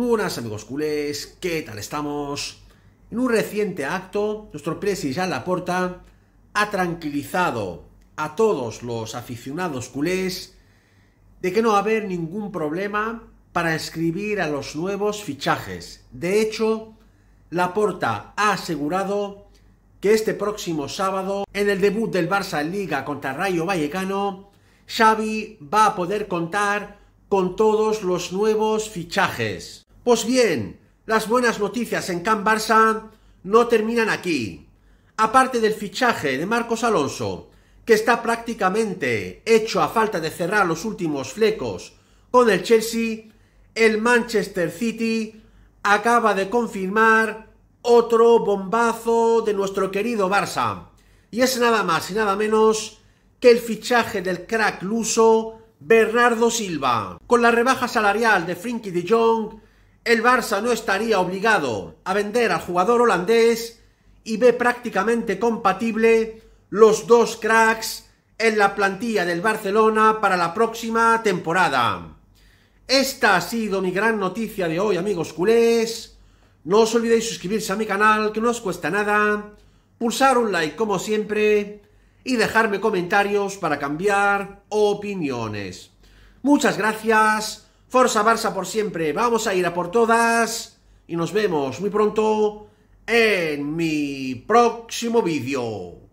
Muy buenas amigos culés, ¿qué tal estamos? En un reciente acto, nuestro presi la Laporta ha tranquilizado a todos los aficionados culés de que no va a haber ningún problema para escribir a los nuevos fichajes. De hecho, Laporta ha asegurado que este próximo sábado, en el debut del Barça en Liga contra Rayo Vallecano, Xavi va a poder contar con todos los nuevos fichajes. Pues bien, las buenas noticias en Camp Barça no terminan aquí. Aparte del fichaje de Marcos Alonso, que está prácticamente hecho a falta de cerrar los últimos flecos con el Chelsea, el Manchester City acaba de confirmar otro bombazo de nuestro querido Barça. Y es nada más y nada menos que el fichaje del crack luso Bernardo Silva. Con la rebaja salarial de Frinky de Jong, el Barça no estaría obligado a vender al jugador holandés y ve prácticamente compatible los dos cracks en la plantilla del Barcelona para la próxima temporada. Esta ha sido mi gran noticia de hoy, amigos culés. No os olvidéis suscribirse a mi canal, que no os cuesta nada, pulsar un like como siempre y dejarme comentarios para cambiar opiniones. Muchas gracias. Forza Barça por siempre. Vamos a ir a por todas. Y nos vemos muy pronto en mi próximo vídeo.